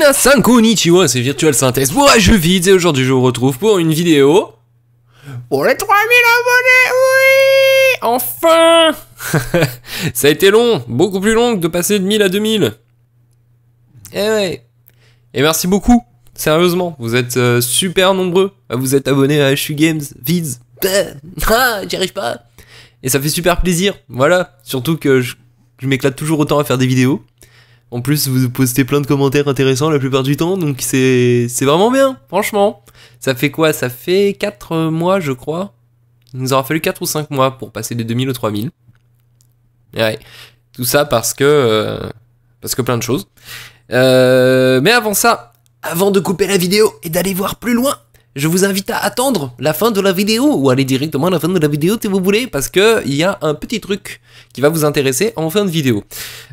Minasan konnichiwa, c'est Virtual Synthèse pour je jeu vide et aujourd'hui je vous retrouve pour une vidéo... Pour les 3000 abonnés, oui Enfin Ça a été long, beaucoup plus long que de passer de 1000 à 2000. Eh ouais. Et merci beaucoup, sérieusement, vous êtes euh, super nombreux à vous être abonnés à HU Games, Vids. Ah, j'y arrive pas Et ça fait super plaisir, voilà, surtout que je m'éclate toujours autant à faire des vidéos. En plus, vous postez plein de commentaires intéressants la plupart du temps, donc c'est vraiment bien, franchement. Ça fait quoi Ça fait 4 mois, je crois. Il nous aura fallu 4 ou 5 mois pour passer des 2000 aux 3000. Ouais. Tout ça parce que... Euh, parce que plein de choses. Euh, mais avant ça, avant de couper la vidéo et d'aller voir plus loin, je vous invite à attendre la fin de la vidéo ou aller directement à la fin de la vidéo si vous voulez parce que il y a un petit truc qui va vous intéresser en fin de vidéo.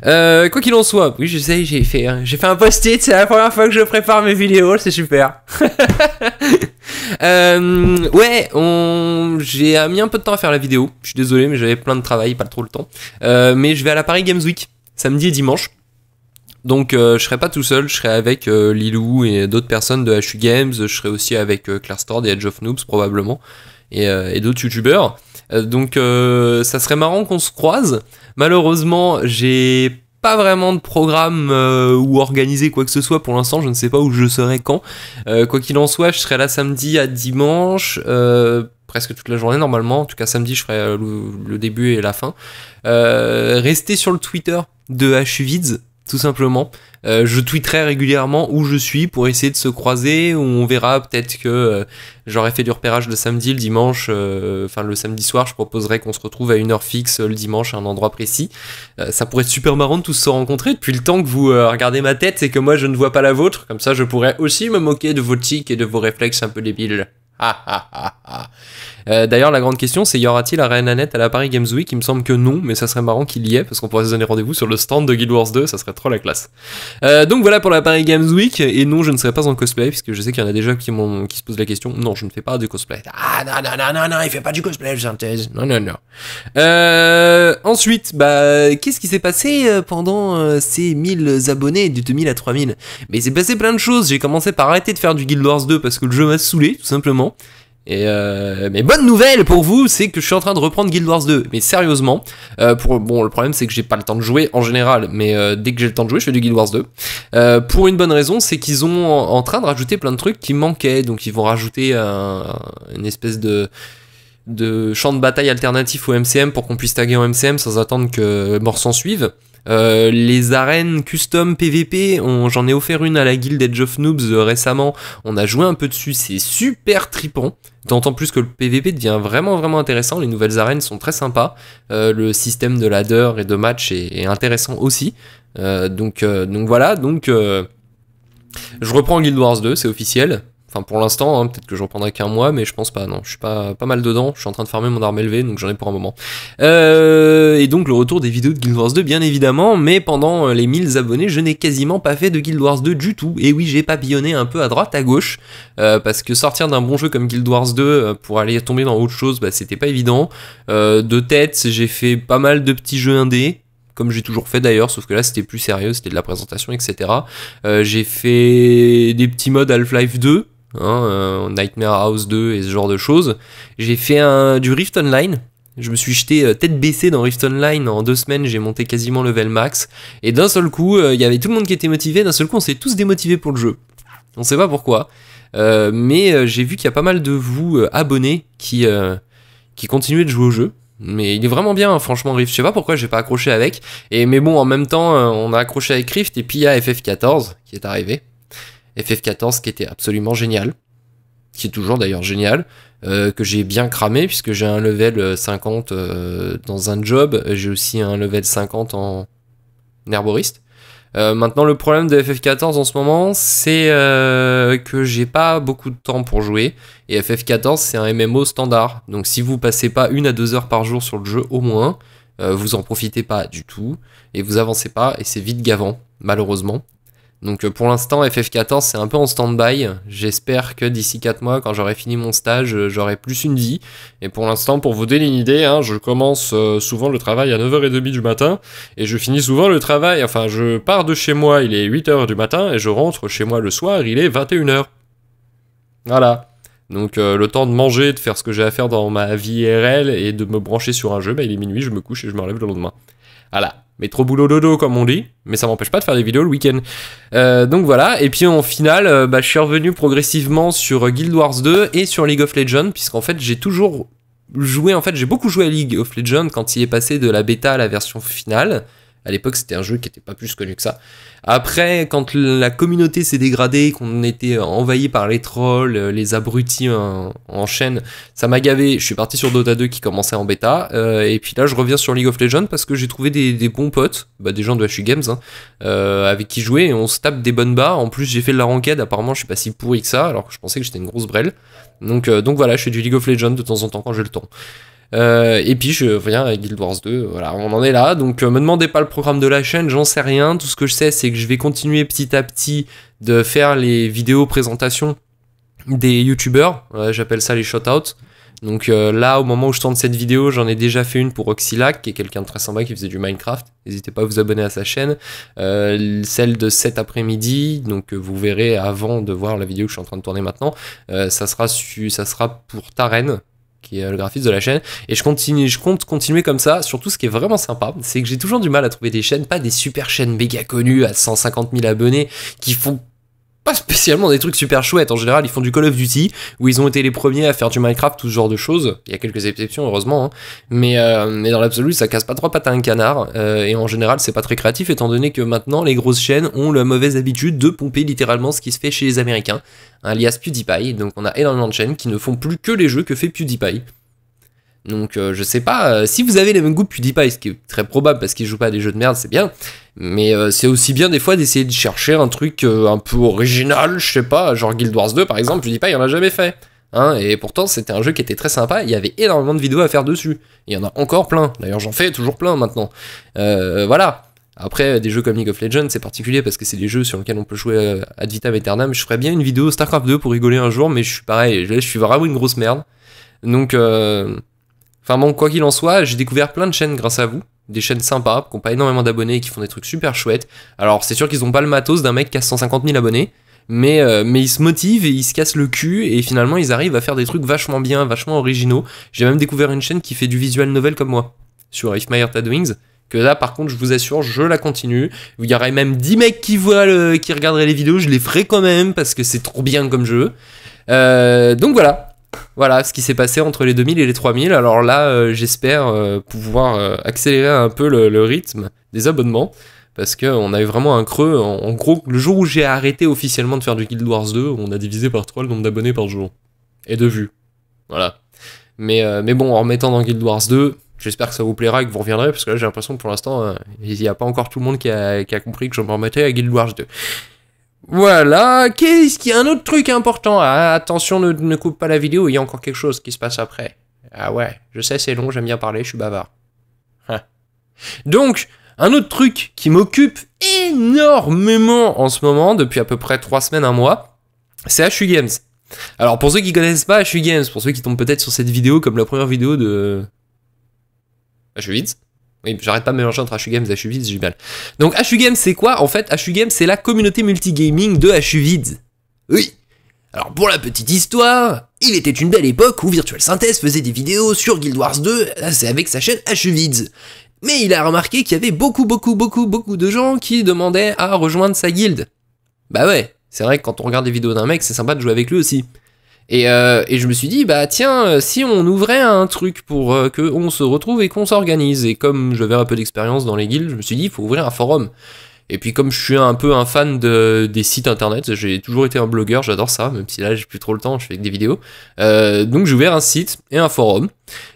Euh, quoi qu'il en soit, oui je j'ai fait hein, j'ai fait un post-it, c'est la première fois que je prépare mes vidéos, c'est super. Euh, ouais, j'ai euh, mis un peu de temps à faire la vidéo. Je suis désolé mais j'avais plein de travail, pas trop le temps. mais je vais à la Paris Games Week samedi et dimanche. Donc euh, je serai pas tout seul, je serai avec euh, Lilou et d'autres personnes de HU Games, je serai aussi avec euh, Claire et Edge of Noobs probablement, et, euh, d'autres youtubeurs. Euh, donc ça serait marrant qu'on se croise. Malheureusement, j'ai pas vraiment de programme ou organisé quoi que ce soit pour l'instant, je ne sais pas où je serai quand. quoi qu'il en soit, je serai là samedi à dimanche presque toute la journée normalement. En tout cas, samedi, je ferai le, début et la fin. Euh, restez sur le Twitter de HUVids tout simplement. Euh, je tweeterai régulièrement où je suis pour essayer de se croiser, où on verra peut-être que euh, j'aurais fait du repérage le samedi, le dimanche, euh, enfin le samedi soir, je proposerai qu'on se retrouve à une heure fixe le dimanche à un endroit précis. ça pourrait être super marrant de tous se rencontrer depuis le temps que vous regardez ma tête et que moi je ne vois pas la vôtre, comme ça je pourrais aussi me moquer de vos tics et de vos réflexes un peu débiles. Ha ha ha ha euh, d'ailleurs, la grande question, c'est y aura-t-il un Reine Annette à la Paris Games Week Il me semble que non, mais ça serait marrant qu'il y ait, parce qu'on pourrait se donner rendez-vous sur le stand de Guild Wars 2, ça serait trop la classe. Euh, donc voilà pour la Paris Games Week, et non, je ne serai pas en cosplay, puisque je sais qu'il y en a déjà qui, qui se posent la question. Non, je ne fais pas du cosplay. Ah non, non, non, non, non, il fait pas du cosplay, je synthèse. Non, non, non. Euh, ensuite, bah, qu'est-ce qui s'est passé euh, pendant euh, ces 1000 abonnés, du 2000 à 3000 Mais il s'est passé plein de choses. J'ai commencé par arrêter de faire du Guild Wars 2 parce que le jeu m'a saoulé, tout simplement. Euh, mais bonne nouvelle pour vous, c'est que je suis en train de reprendre Guild Wars 2. Mais sérieusement, euh, bon, le problème c'est que j'ai pas le temps de jouer en général, mais euh, dès que j'ai le temps de jouer, je fais du Guild Wars 2. pour une bonne raison, c'est qu'ils ont en, train de rajouter plein de trucs qui manquaient, donc ils vont rajouter une espèce de de champ de bataille alternatif au MCM pour qu'on puisse taguer en MCM sans attendre que mort s'en suive. les arènes custom PVP, j'en ai offert une à la guilde Edge of Noobs récemment. On a joué un peu dessus, c'est super tripant. T'entends plus que le PVP devient vraiment vraiment intéressant, les nouvelles arènes sont très sympas, euh, le système de ladder et de match est, intéressant aussi. Euh, donc, euh, donc voilà, donc je reprends Guild Wars 2, c'est officiel. Enfin, pour l'instant, hein, peut-être que j'en prendrai qu'un mois, mais je pense pas, non. Je suis pas, pas mal dedans. Je suis en train de farmer mon arme élevée, donc j'en ai pour un moment. Euh, et donc, le retour des vidéos de Guild Wars 2, bien évidemment, mais pendant euh, les 1000 abonnés, je n'ai quasiment pas fait de Guild Wars 2 du tout. Et oui, j'ai papillonné un peu à droite, à gauche, euh, parce que sortir d'un bon jeu comme Guild Wars 2 pour aller tomber dans autre chose, bah, c'était pas évident. de tête, j'ai fait pas mal de petits jeux indés, comme j'ai toujours fait d'ailleurs, sauf que là c'était plus sérieux, c'était de la présentation, etc. j'ai fait des petits mods Half-Life 2, Hein, euh, Nightmare House 2 et ce genre de choses. J'ai fait un, du Rift Online. Je me suis jeté euh, tête baissée dans Rift Online en deux semaines, j'ai monté quasiment level max. Et d'un seul coup, euh, il y avait tout le monde qui était motivé, d'un seul coup on s'est tous démotivés pour le jeu. On sait pas pourquoi. Euh, mais j'ai vu qu'il y a pas mal de vous abonnés qui, qui continuaient de jouer au jeu. Mais il est vraiment bien, hein, franchement, Rift. Je sais pas pourquoi j'ai pas accroché avec. Et, mais bon, en même temps, on a accroché avec Rift et puis il y a FF14 qui est arrivé. FF14 qui était absolument génial, qui est toujours d'ailleurs génial, euh, que j'ai bien cramé puisque j'ai un level 50 euh, euh, dans un job, j'ai aussi un level 50 en herboriste. maintenant, le problème de FF14 en ce moment, c'est que j'ai pas beaucoup de temps pour jouer. Et FF14, c'est un MMO standard. Donc, si vous passez pas une à deux heures par jour sur le jeu, au moins, vous en profitez pas du tout. Et vous avancez pas. Et c'est vite gavant, malheureusement. Donc euh, pour l'instant, FF14, c'est un peu en stand-by. J'espère que d'ici 4 mois, quand j'aurai fini mon stage, euh, j'aurai plus une vie. Et pour l'instant, pour vous donner une idée, hein, je commence euh, souvent le travail à 9h30 du matin, et je finis souvent le travail, enfin je pars de chez moi, il est 8h du matin, et je rentre chez moi le soir, il est 21h. Voilà. Donc le temps de manger, de faire ce que j'ai à faire dans ma vie RL, et de me brancher sur un jeu, bah, il est minuit, je me couche et je me relève le lendemain. Voilà mais trop boulot dodo comme on dit, mais ça m'empêche pas de faire des vidéos le week-end. Euh, donc voilà, et puis en finale, euh, bah, je suis revenu progressivement sur euh, Guild Wars 2 et sur League of Legends, puisqu'en fait j'ai toujours joué, en fait j'ai beaucoup joué à League of Legends quand il est passé de la bêta à la version finale. À l'époque, c'était un jeu qui n'était pas plus connu que ça. Après, quand la communauté s'est dégradée, qu'on était envahi par les trolls, euh, les abrutis en, chaîne, ça m'a gavé. Je suis parti sur Dota 2 qui commençait en bêta. Euh, et puis là, je reviens sur League of Legends parce que j'ai trouvé des, bons potes, bah, des gens de HU Games, hein, euh, avec qui jouer. Et on se tape des bonnes barres. En plus, j'ai fait de la ranked. Apparemment, je suis pas si pourri que ça, alors que je pensais que j'étais une grosse brelle. Donc, donc voilà, je fais du League of Legends de temps en temps quand j'ai le temps. Euh, et puis je reviens avec Guild Wars 2, voilà, on en est là. Donc euh, me demandez pas le programme de la chaîne, j'en sais rien. Tout ce que je sais, c'est que je vais continuer petit à petit de faire les vidéos présentations des youtubeurs. J'appelle ça les shoutouts. Donc euh, là, au moment où je tourne cette vidéo, j'en ai déjà fait une pour Oxylac, qui est quelqu'un de très sympa qui faisait du Minecraft. N'hésitez pas à vous abonner à sa chaîne. Euh, celle de cet après-midi, donc vous verrez avant de voir la vidéo que je suis en train de tourner maintenant, ça, sera ça sera pour Taren, qui est le graphiste de la chaîne. Et je, continue, je compte continuer comme ça. Surtout, ce qui est vraiment sympa, c'est que j'ai toujours du mal à trouver des chaînes, pas des super chaînes méga connues à 150 000 abonnés, qui font spécialement des trucs super chouettes. En général, ils font du Call of Duty, où ils ont été les premiers à faire du Minecraft, tout ce genre de choses. Il y a quelques exceptions, heureusement. Hein. Euh, mais, dans l'absolu, ça casse pas trois pattes à un canard. Euh, et en général, c'est pas très créatif, étant donné que maintenant, les grosses chaînes ont la mauvaise habitude de pomper littéralement ce qui se fait chez les Américains, alias PewDiePie. Donc on a énormément de chaînes qui ne font plus que les jeux que fait PewDiePie. Donc euh, je sais pas, euh, si vous avez les mêmes goûts dis pas ce qui est très probable parce qu'il joue pas à des jeux de merde, c'est bien, mais euh, c'est aussi bien des fois d'essayer de chercher un truc un peu original, je sais pas, genre Guild Wars 2 par exemple, pas il en a jamais fait. Hein, et pourtant c'était un jeu qui était très sympa, il y avait énormément de vidéos à faire dessus. Il y en a encore plein, d'ailleurs j'en fais toujours plein maintenant. voilà. Après, des jeux comme League of Legends, c'est particulier parce que c'est des jeux sur lesquels on peut jouer ad vitam aeternam. Je ferais bien une vidéo StarCraft 2 pour rigoler un jour, mais je suis pareil, je suis vraiment une grosse merde. Donc, Enfin bon, quoi qu'il en soit, j'ai découvert plein de chaînes grâce à vous. Des chaînes sympas, qui n'ont pas énormément d'abonnés et qui font des trucs super chouettes. Alors c'est sûr qu'ils n'ont pas le matos d'un mec qui a 150 000 abonnés. Mais, euh, mais ils se motivent et ils se cassent le cul et finalement ils arrivent à faire des trucs vachement bien, vachement originaux. J'ai même découvert une chaîne qui fait du visual novel comme moi, sur If My Heart Had Wings que là par contre je vous assure je la continue il y aurait même 10 mecs qui voient qui regarderaient les vidéos je les ferai quand même parce que c'est trop bien comme jeu euh, donc voilà voilà ce qui s'est passé entre les 2000 et les 3000. Alors là, euh, j'espère euh, pouvoir euh, accélérer un peu le, rythme des abonnements parce qu'on a eu vraiment un creux. En, gros, le jour où j'ai arrêté officiellement de faire du Guild Wars 2, on a divisé par 3 le nombre d'abonnés par jour. Et de vues. Voilà. Mais, bon, en remettant dans Guild Wars 2, j'espère que ça vous plaira et que vous reviendrez, parce que là j'ai l'impression que pour l'instant, il n'y a pas encore tout le monde qui a, qui a compris que je me remettais à Guild Wars 2. Voilà, qu'est-ce qu'il y a un autre truc important ah, Attention, ne, ne, coupe pas la vidéo, il y a encore quelque chose qui se passe après. Ah ouais, je sais, c'est long, j'aime bien parler, je suis bavard. Hein. Donc, un autre truc qui m'occupe énormément en ce moment, depuis à peu près 3 semaines, un mois, c'est HU Games. Alors pour ceux qui connaissent pas HU Games, pour ceux qui tombent peut-être sur cette vidéo comme la première vidéo de... HU oui, j'arrête pas de mélanger entre HUGames et HUVids, j'ai mal. Donc Games c'est quoi En fait, Games c'est la communauté multigaming de HUVids. Oui Alors pour la petite histoire, il était une belle époque où Virtual Synthèse faisait des vidéos sur Guild Wars 2, c'est avec sa chaîne HUVids. Mais il a remarqué qu'il y avait beaucoup, beaucoup, beaucoup, beaucoup de gens qui demandaient à rejoindre sa guilde. Bah ouais, c'est vrai que quand on regarde les vidéos d'un mec, c'est sympa de jouer avec lui aussi. Et, euh, et, je me suis dit, bah tiens, euh, si on ouvrait un truc pour euh, qu'on se retrouve et qu'on s'organise, et comme j'avais un peu d'expérience dans les guilds je me suis dit, il faut ouvrir un forum. Et puis comme je suis un peu un fan de, des sites internet, j'ai toujours été un blogueur, j'adore ça, même si là j'ai plus trop le temps, je fais que des vidéos. Euh, donc j'ai ouvert un site et un forum,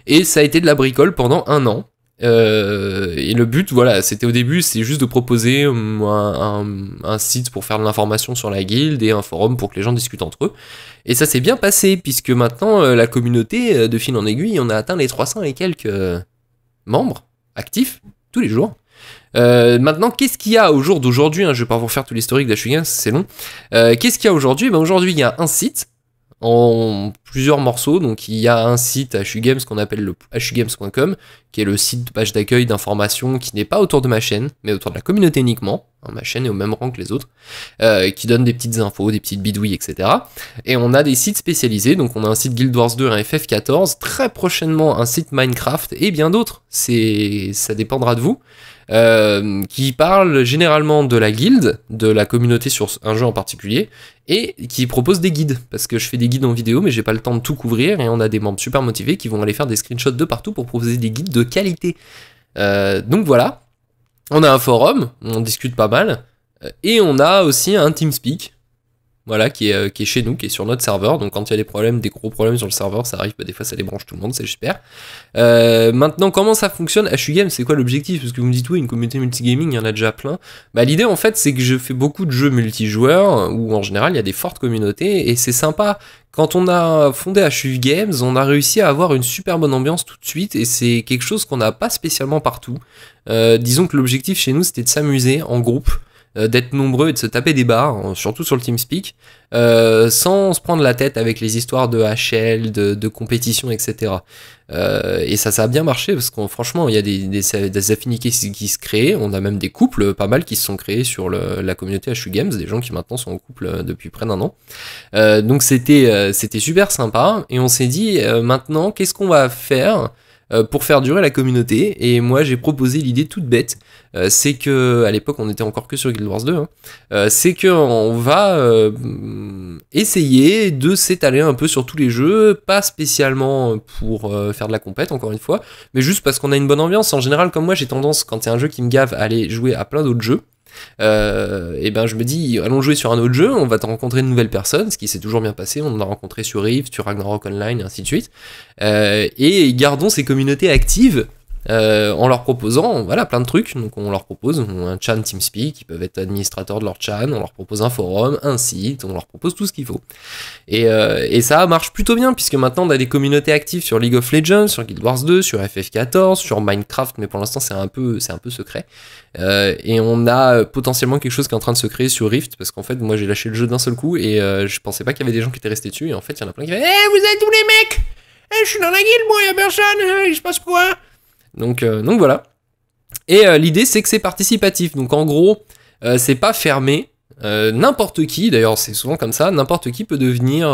et ça a été de la bricole pendant un an. Euh, et le but, voilà, c'était au début, c'est juste de proposer hum, un, site pour faire de l'information sur la guilde et un forum pour que les gens discutent entre eux. Et ça s'est bien passé, puisque maintenant, euh, la communauté, euh, de fil en aiguille, on a atteint les 300 et quelques membres actifs tous les jours. maintenant, qu'est-ce qu'il y a au jour d'aujourd'hui hein, Je vais pas vous faire tout l'historique d'Ashugan, c'est long. qu'est-ce qu'il y a aujourd'hui ben Aujourd'hui, il y a un site en plusieurs morceaux. Donc il y a un site HU Games qu'on appelle le hugames.com, qui est le site de page d'accueil d'informations qui n'est pas autour de ma chaîne, mais autour de la communauté uniquement. Hein, ma chaîne est au même rang que les autres, euh, qui donne des petites infos, des petites bidouilles, etc. Et on a des sites spécialisés, donc on a un site Guild Wars 2, un FF14, très prochainement un site Minecraft et bien d'autres. C'est, ça dépendra de vous. Euh, qui parle généralement de la guilde, de la communauté sur un jeu en particulier, et qui propose des guides, parce que je fais des guides en vidéo, mais j'ai pas le temps de tout couvrir, et on a des membres super motivés qui vont aller faire des screenshots de partout pour proposer des guides de qualité. Euh, donc voilà, on a un forum, on discute pas mal, euh, et on a aussi un TeamSpeak, voilà, euh, qui est, chez nous, qui est sur notre serveur. Donc quand il y a des problèmes, des gros problèmes sur le serveur, ça arrive, bah, des fois ça débranche tout le monde, c'est j'espère. Euh, maintenant, comment ça fonctionne Games, c'est quoi l'objectif Parce que vous me dites, oui, une communauté multigaming, il y en a déjà plein. Bah l'idée en fait, c'est que je fais beaucoup de jeux multijoueurs, euh, où en général il y a des fortes communautés, et c'est sympa quand on a fondé HU Games, on a réussi à avoir une super bonne ambiance tout de suite et c'est quelque chose qu'on n'a pas spécialement partout. disons que l'objectif chez nous c'était de s'amuser en groupe. Euh, d'être nombreux et de se taper des barres, surtout sur le TeamSpeak, euh, sans se prendre la tête avec les histoires de HL, de, de compétition, etc. Euh, et ça, ça a bien marché parce qu'on franchement, il y a des, des, affinités qui, se créent. On a même des couples pas mal qui se sont créés sur la communauté HU Games, des gens qui maintenant sont en couple euh, depuis près d'un an. donc c'était c'était super sympa. Et on s'est dit maintenant, qu'est-ce qu'on va faire euh, pour faire durer la communauté. Et moi, j'ai proposé l'idée toute bête, euh, c'est que à l'époque, on était encore que sur Guild Wars 2. Hein, euh, c'est qu'on va essayer de s'étaler un peu sur tous les jeux, pas spécialement pour faire de la compète, encore une fois, mais juste parce qu'on a une bonne ambiance. En général, comme moi, j'ai tendance quand c'est un jeu qui me gave à aller jouer à plein d'autres jeux. Euh, et ben je me dis allons jouer sur un autre jeu, on va te rencontrer une nouvelle personne, ce qui s'est toujours bien passé, on en a rencontré sur Rift, sur Ragnarok Online, et ainsi de suite. Euh, et gardons ces communautés actives euh, en leur proposant voilà, plein de trucs. Donc on leur propose un chan TeamSpeak, ils peuvent être administrateurs de leur chan, on leur propose un forum, un site, on leur propose tout ce qu'il faut. Euh, et, ça marche plutôt bien, puisque maintenant on a des communautés actives sur League of Legends, sur Guild Wars 2, sur FF14, sur Minecraft, mais pour l'instant c'est un, peu, un peu secret. Euh, et on a potentiellement quelque chose qui est en train de se créer sur Rift, parce qu'en fait moi j'ai lâché le jeu d'un seul coup et je pensais pas qu'il y avait des gens qui étaient restés dessus, et en fait il y en a plein qui font Eh, vous êtes tous les mecs Eh, je suis dans la guilde moi, y'a personne, eh, il se passe quoi ?» Euh, donc, voilà. Et euh, l'idée c'est que c'est participatif. Donc en gros, euh, c'est pas fermé. n'importe qui, d'ailleurs c'est souvent comme ça, n'importe qui peut devenir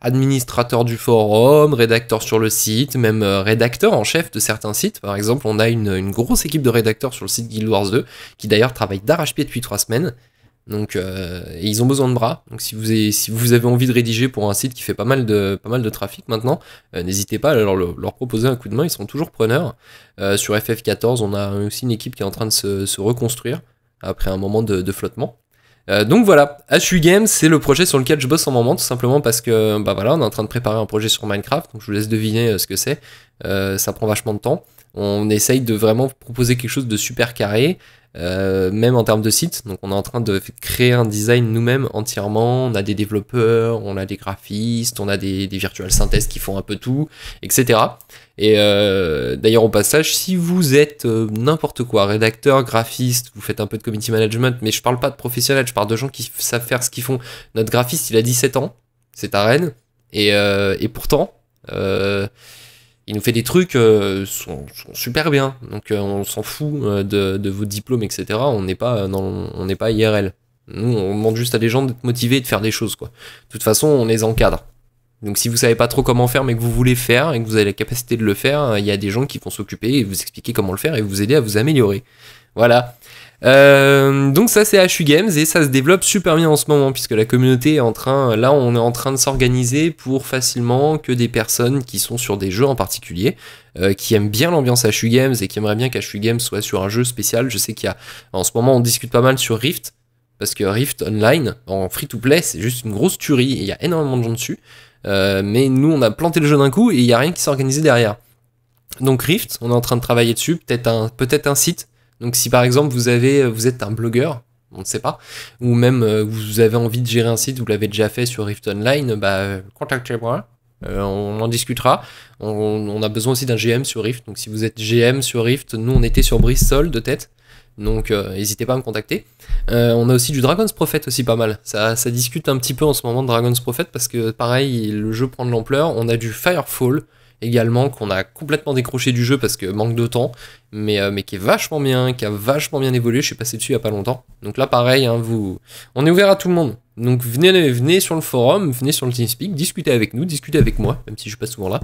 administrateur du forum, rédacteur sur le site, même rédacteur en chef de certains sites. Par exemple, on a une, une grosse équipe de rédacteurs sur le site Guild Wars 2, qui d'ailleurs travaille d'arrache-pied depuis trois semaines donc, euh, ils ont besoin de bras. Donc, si vous, avez, si vous avez envie de rédiger pour un site qui fait pas mal de, pas mal de trafic maintenant, euh, n'hésitez pas à leur, proposer un coup de main. Ils sont toujours preneurs. Euh, sur FF14, on a aussi une équipe qui est en train de se, reconstruire après un moment de, flottement. donc voilà, HU Games, c'est le projet sur lequel je bosse en moment, tout simplement parce que bah voilà, on est en train de préparer un projet sur Minecraft, donc je vous laisse deviner ce que c'est. ça prend vachement de temps. On essaye de vraiment proposer quelque chose de super carré. Euh, même en termes de site. Donc on est en train de créer un design nous-mêmes entièrement. On a des développeurs, on a des graphistes, on a des, des virtual synthèses qui font un peu tout, etc. Et euh, d'ailleurs au passage, si vous êtes euh, n'importe quoi, rédacteur, graphiste, vous faites un peu de community management, mais je parle pas de professionnels, je parle de gens qui savent faire ce qu'ils font. Notre graphiste, il a 17 ans, c'est à Rennes, et, et pourtant il nous fait des trucs euh, sont, super bien. Donc euh, on s'en fout euh, de, vos diplômes, etc. On n'est pas dans, on n'est pas IRL. Nous, on demande juste à des gens d'être motivés et de faire des choses, quoi. De toute façon, on les encadre. Donc si vous savez pas trop comment faire, mais que vous voulez faire et que vous avez la capacité de le faire, il y a des gens qui vont s'occuper et vous expliquer comment le faire et vous aider à vous améliorer. Voilà. Euh, donc ça c'est HU Games et ça se développe super bien en ce moment puisque la communauté est en train, là on est en train de s'organiser pour facilement que des personnes qui sont sur des jeux en particulier, euh, qui aiment bien l'ambiance HU Games et qui aimeraient bien qu'HU Games soit sur un jeu spécial, je sais qu'il y a, en ce moment on discute pas mal sur Rift, parce que Rift Online en free to play c'est juste une grosse tuerie, et il y a énormément de gens dessus, euh, mais nous on a planté le jeu d'un coup et il n'y a rien qui s'est derrière. Donc Rift, on est en train de travailler dessus, peut-être un, peut être un site donc si par exemple vous avez, euh, vous êtes un blogueur, on ne sait pas, ou même euh, vous avez envie de gérer un site, vous l'avez déjà fait sur Rift Online, bah euh, contactez-moi, on en discutera. On, a besoin aussi d'un GM sur Rift, donc si vous êtes GM sur Rift, nous on était sur Bristol de tête. Donc n'hésitez pas à me contacter. on a aussi du Dragon's Prophet aussi pas mal. Ça, ça discute un petit peu en ce moment de Dragon's Prophet parce que pareil, le jeu prend de l'ampleur. On a du Firefall, également qu'on a complètement décroché du jeu parce que manque de temps, mais, euh, mais qui est vachement bien, qui a vachement bien évolué. Je suis passé dessus il n'y a pas longtemps. Donc là, pareil, hein, vous, on est ouvert à tout le monde. Donc venez, venez sur le forum, venez sur le TeamSpeak, discutez avec nous, discutez avec moi, même si je suis pas souvent là.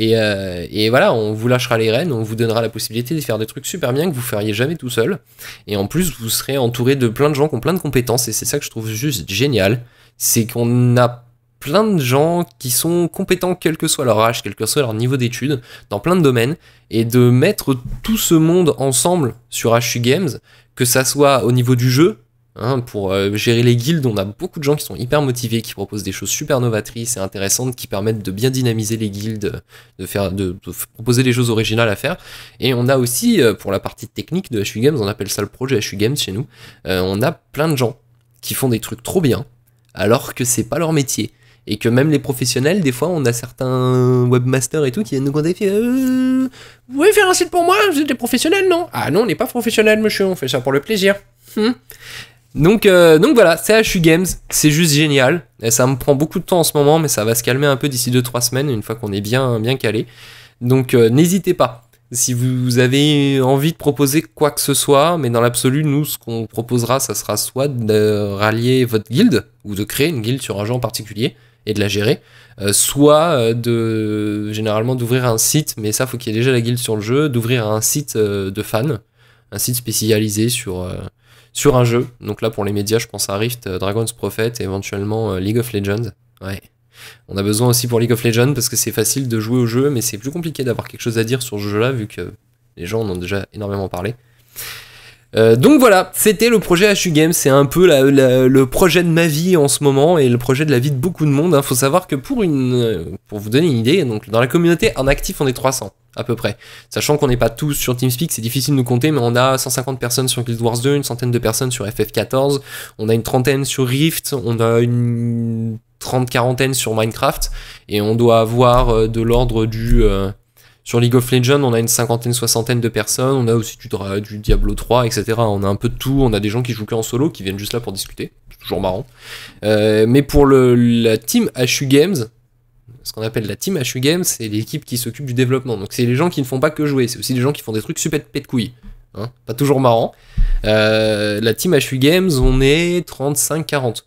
Euh, et, voilà, on vous lâchera les rênes, on vous donnera la possibilité de faire des trucs super bien que vous feriez jamais tout seul. Et en plus, vous serez entouré de plein de gens qui ont plein de compétences, et c'est ça que je trouve juste génial, c'est qu'on n'a plein de gens qui sont compétents quel que soit leur âge, quel que soit leur niveau d'études, dans plein de domaines, et de mettre tout ce monde ensemble sur HU Games, que ça soit au niveau du jeu, hein, pour euh, gérer les guildes, on a beaucoup de gens qui sont hyper motivés, qui proposent des choses super novatrices et intéressantes, qui permettent de bien dynamiser les guildes, de, faire, de, proposer des choses originales à faire. Et on a aussi, euh, pour la partie technique de HU Games, on appelle ça le projet HU Games chez nous, euh, on a plein de gens qui font des trucs trop bien, alors que c'est pas leur métier et que même les professionnels, des fois, on a certains webmasters et tout qui viennent nous contacter. Euh, vous pouvez faire un site pour moi Vous êtes des professionnels, non Ah non, on n'est pas professionnel, monsieur. On fait ça pour le plaisir. Hmm. Donc, euh, donc voilà, CHU Games, c'est juste génial. Et ça me prend beaucoup de temps en ce moment, mais ça va se calmer un peu d'ici 2-3 semaines, une fois qu'on est bien, bien calé. Donc euh, n'hésitez pas. Si vous avez envie de proposer quoi que ce soit, mais dans l'absolu, nous, ce qu'on proposera, ça sera soit de rallier votre guilde, ou de créer une guilde sur un jeu en particulier, et de la gérer, euh, soit euh, de généralement d'ouvrir un site, mais ça faut qu'il y ait déjà la guilde sur le jeu, d'ouvrir un site euh, de fans, un site spécialisé sur sur un jeu. Donc là pour les médias, je pense à Rift, Dragon's Prophet et éventuellement League of Legends. Ouais. On a besoin aussi pour League of Legends parce que c'est facile de jouer au jeu, mais c'est plus compliqué d'avoir quelque chose à dire sur ce jeu-là vu que les gens en ont déjà énormément parlé. Euh, donc voilà, c'était le projet HU Games, c'est un peu le projet de ma vie en ce moment et le projet de la vie de beaucoup de monde. Il hein. Faut savoir que pour une, euh, pour vous donner une idée, donc dans la communauté en actif on est 300 à peu près. Sachant qu'on n'est pas tous sur TeamSpeak, c'est difficile de nous compter, mais on a 150 personnes sur Guild Wars 2, une centaine de personnes sur FF14, on a une trentaine sur Rift, on a une trente quarantaine sur Minecraft et on doit avoir euh, de l'ordre du sur League of Legends, on a une cinquantaine, soixantaine de personnes. On a aussi du, du Diablo 3, etc. On a un peu de tout. On a des gens qui jouent que en solo, qui viennent juste là pour discuter. C'est toujours marrant. Euh, mais pour la team HU Games, ce qu'on appelle la team HU Games, c'est l'équipe qui s'occupe du développement. Donc c'est les gens qui ne font pas que jouer, c'est aussi des gens qui font des trucs super pète de couilles. Hein. pas toujours marrant. Euh, la team HU Games, on est 35-40.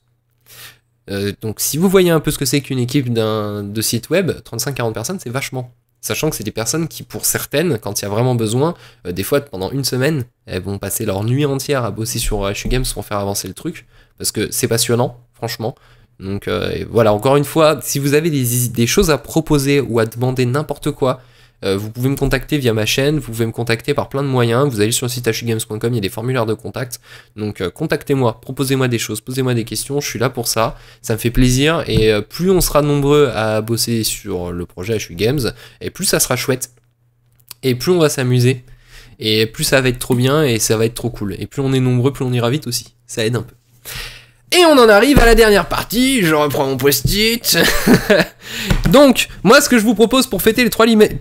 Euh, donc si vous voyez un peu ce que c'est qu'une équipe d'un, de site web, 35-40 personnes, c'est vachement. Sachant que c'est des personnes qui, pour certaines, quand il y a vraiment besoin, euh, des fois pendant une semaine, elles vont passer leur nuit entière à bosser sur HU Games pour faire avancer le truc, parce que c'est passionnant, franchement. Donc euh, voilà, encore une fois, si vous avez des choses à proposer ou à demander n'importe quoi, euh, vous pouvez me contacter via ma chaîne, vous pouvez me contacter par plein de moyens. Vous allez sur le site HUGames.com, il y a des formulaires de contact. Donc euh, contactez-moi, proposez-moi des choses, posez-moi des questions, je suis là pour ça. Ça me fait plaisir et euh, plus on sera nombreux à bosser sur le projet HU Games, et plus ça sera chouette. Et plus on va s'amuser. Et plus ça va être trop bien et ça va être trop cool. Et plus on est nombreux, plus on ira vite aussi. Ça aide un peu. Et on en arrive à la dernière partie, je reprends mon post-it. Donc, moi ce que je vous propose pour fêter les 3000...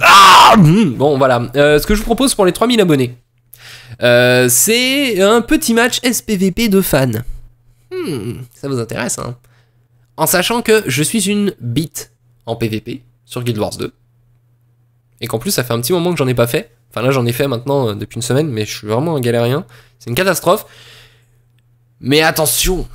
Ah hmm. bon voilà, euh, ce que je vous propose pour les 3000 abonnés, euh, c'est un petit match SPVP de fans. Hmm, ça vous intéresse hein En sachant que je suis une bite en PVP sur Guild Wars 2. Et qu'en plus ça fait un petit moment que j'en ai pas fait. Enfin là j'en ai fait maintenant euh, depuis une semaine, mais je suis vraiment un galérien. C'est une catastrophe. Mais attention,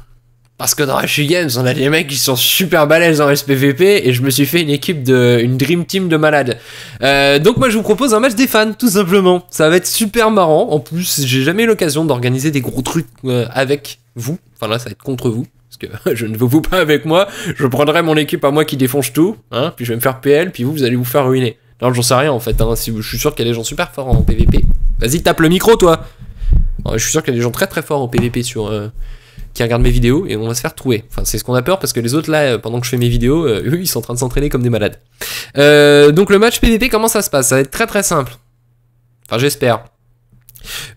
parce que dans Rashi Games, on a des mecs qui sont super balèzes en SPVP et je me suis fait une équipe de. une Dream Team de malades. Euh, donc, moi, je vous propose un match des fans, tout simplement. Ça va être super marrant. En plus, j'ai jamais eu l'occasion d'organiser des gros trucs euh, avec vous. Enfin, là, ça va être contre vous. Parce que je ne veux vous pas avec moi. Je prendrai mon équipe à moi qui défonce tout. Hein, puis je vais me faire PL, puis vous, vous allez vous faire ruiner. Non, j'en sais rien en fait. Hein. si, je suis sûr qu'il y a des gens super forts en PVP. Vas-y, tape le micro, toi! Euh, je suis sûr qu'il y a des gens très très forts au PVP sur, euh, qui regardent mes vidéos et on va se faire trouer. Enfin, c'est ce qu'on a peur parce que les autres là, euh, pendant que je fais mes vidéos, eux ils sont en train de s'entraîner comme des malades. donc le match PVP, comment ça se passe Ça va être très très simple. Enfin, j'espère.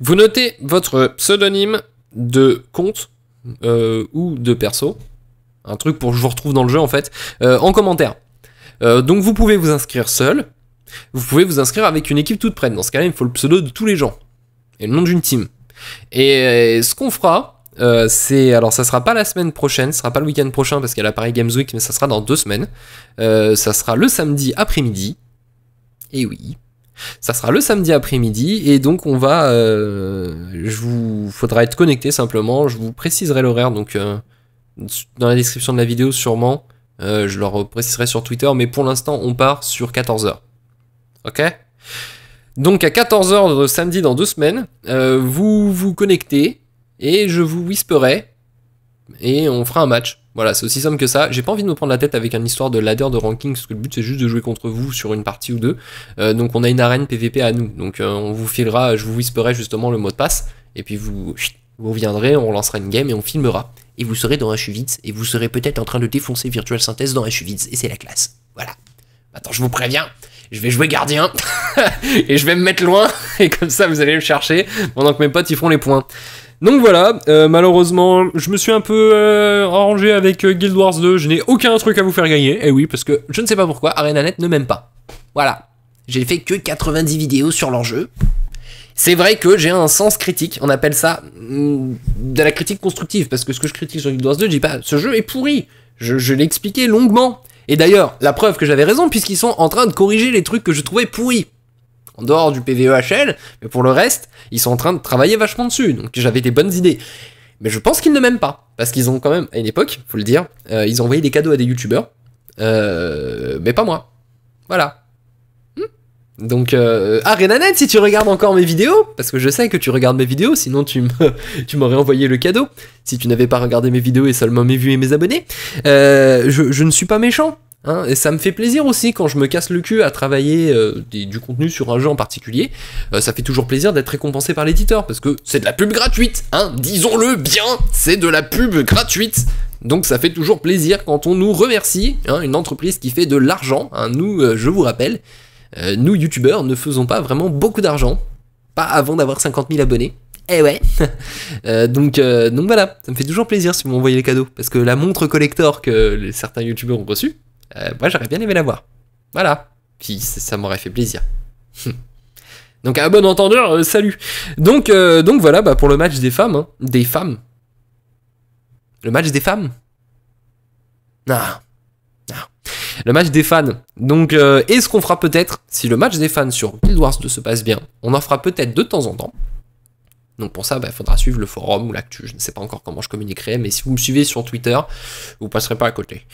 Vous notez votre pseudonyme de compte ou de perso, un truc pour que je vous retrouve dans le jeu en fait, en commentaire. donc vous pouvez vous inscrire seul, vous pouvez vous inscrire avec une équipe toute prête. Dans ce cas-là, il faut le pseudo de tous les gens et le nom d'une team. Et euh, ce qu'on fera, euh, c'est alors ça sera pas la semaine prochaine, ce sera pas le week-end prochain parce qu'il y a la Paris Games Week, mais ça sera dans deux semaines. Euh, ça sera le samedi après-midi. Et oui, ça sera le samedi après-midi et donc on va, euh, vous faudra être connecté simplement. Je vous préciserai l'horaire donc dans la description de la vidéo sûrement. je leur préciserai sur Twitter, mais pour l'instant on part sur 14h. Ok donc à 14h samedi dans deux semaines, euh, vous vous connectez et je vous whisperai et on fera un match. Voilà, c'est aussi simple que ça. J'ai pas envie de me prendre la tête avec une histoire de ladder de ranking, parce que le but c'est juste de jouer contre vous sur une partie ou deux. Euh, donc on a une arène PVP à nous. Donc euh, on vous filera, je vous whisperai justement le mot de passe, et puis vous, reviendrez, on lancera une game et on filmera. Et vous serez dans la et vous serez peut-être en train de défoncer Virtual Synthèse dans H.U.V.I.T.S., et c'est la classe. Voilà. Attends, je vous préviens je vais jouer gardien et je vais me mettre loin et comme ça vous allez me chercher pendant que mes potes ils feront les points. Donc voilà, euh, malheureusement, je me suis un peu arrangé euh, avec euh, Guild Wars 2, je n'ai aucun truc à vous faire gagner, et eh oui, parce que je ne sais pas pourquoi, ArenaNet ne m'aime pas. Voilà, j'ai fait que 90 vidéos sur leur jeu. C'est vrai que j'ai un sens critique, on appelle ça mm, de la critique constructive, parce que ce que je critique sur Guild Wars 2, je dis pas, ce jeu est pourri, je, je l'ai expliqué longuement, et d'ailleurs, la preuve que j'avais raison, puisqu'ils sont en train de corriger les trucs que je trouvais pourris. En dehors du PVEHL, mais pour le reste, ils sont en train de travailler vachement dessus, donc j'avais des bonnes idées. Mais je pense qu'ils ne m'aiment pas, parce qu'ils ont quand même, à une époque, faut le dire, euh, ils ont envoyé des cadeaux à des youtubeurs, euh, mais pas moi. Voilà. Donc, euh, ah, si tu regardes encore mes vidéos, parce que je sais que tu regardes mes vidéos, sinon tu m'aurais envoyé le cadeau, si tu n'avais pas regardé mes vidéos et seulement mes vues et mes abonnés, euh, je, ne suis pas méchant. Hein, et ça me fait plaisir aussi quand je me casse le cul à travailler euh, du contenu sur un jeu en particulier. Euh, ça fait toujours plaisir d'être récompensé par l'éditeur parce que c'est de la pub gratuite. Hein, disons-le bien, c'est de la pub gratuite. Donc ça fait toujours plaisir quand on nous remercie. Hein, une entreprise qui fait de l'argent. nous, je vous rappelle, euh, nous, youtubeurs, ne faisons pas vraiment beaucoup d'argent. Pas avant d'avoir 50 000 abonnés. Eh ouais euh, donc, euh, donc voilà, ça me fait toujours plaisir si vous m'envoyez les cadeaux. Parce que la montre collector que certains youtubeurs ont reçue, moi j'aurais bien aimé la voir. Voilà. Puis ça m'aurait fait plaisir. donc à bon entendeur, salut. Donc, donc voilà, bah, pour le match des femmes. Hein. Des femmes. Le match des femmes. Ah le match des fans. Donc, est euh, ce qu'on fera peut-être, si le match des fans sur Guild Wars 2 se passe bien, on en fera peut-être de temps en temps. Donc pour ça, il bah, faudra suivre le forum ou l'actu. Je ne sais pas encore comment je communiquerai, mais si vous me suivez sur Twitter, vous passerez pas à côté.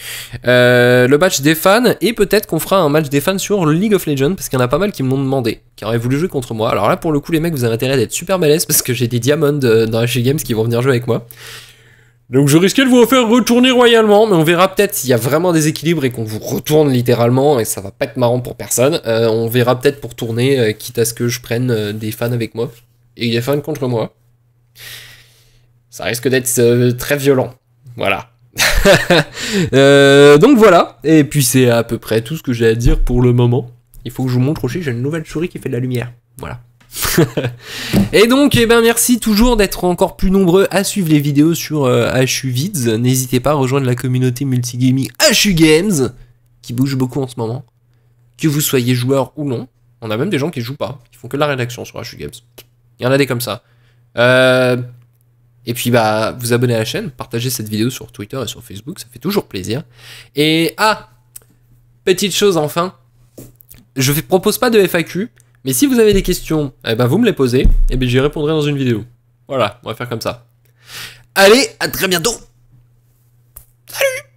Euh, le match des fans, et peut-être qu'on fera un match des fans sur League of Legends, parce qu'il y en a pas mal qui m'ont demandé, qui auraient voulu jouer contre moi. Alors là, pour le coup, les mecs, vous avez intérêt d'être super malaise parce que j'ai des diamonds euh, dans HG Games qui vont venir jouer avec moi. Donc je risquais de vous faire retourner royalement, mais on verra peut-être s'il y a vraiment des équilibres et qu'on vous retourne littéralement, et ça va pas être marrant pour personne. Euh, on verra peut-être pour tourner, euh, quitte à ce que je prenne euh, des fans avec moi, et des fans contre moi. Ça risque d'être très violent. Voilà. donc voilà, et puis c'est à peu près tout ce que j'ai à dire pour le moment. Il faut que je vous montre aussi, j'ai une nouvelle souris qui fait de la lumière. Voilà. et donc, eh ben, merci toujours d'être encore plus nombreux à suivre les vidéos sur HUVIDS, euh, N'hésitez pas à rejoindre la communauté multigaming HU Games, qui bouge beaucoup en ce moment. Que vous soyez joueur ou non. On a même des gens qui jouent pas, qui font que la rédaction sur HU Games. Il y en a des comme ça. Euh, et puis, bah, vous abonnez à la chaîne, partagez cette vidéo sur Twitter et sur Facebook, ça fait toujours plaisir. Et, ah, petite chose enfin, je ne propose pas de FAQ, mais si vous avez des questions, eh ben vous me les posez, et bien j'y répondrai dans une vidéo. Voilà, on va faire comme ça. Allez, à très bientôt Salut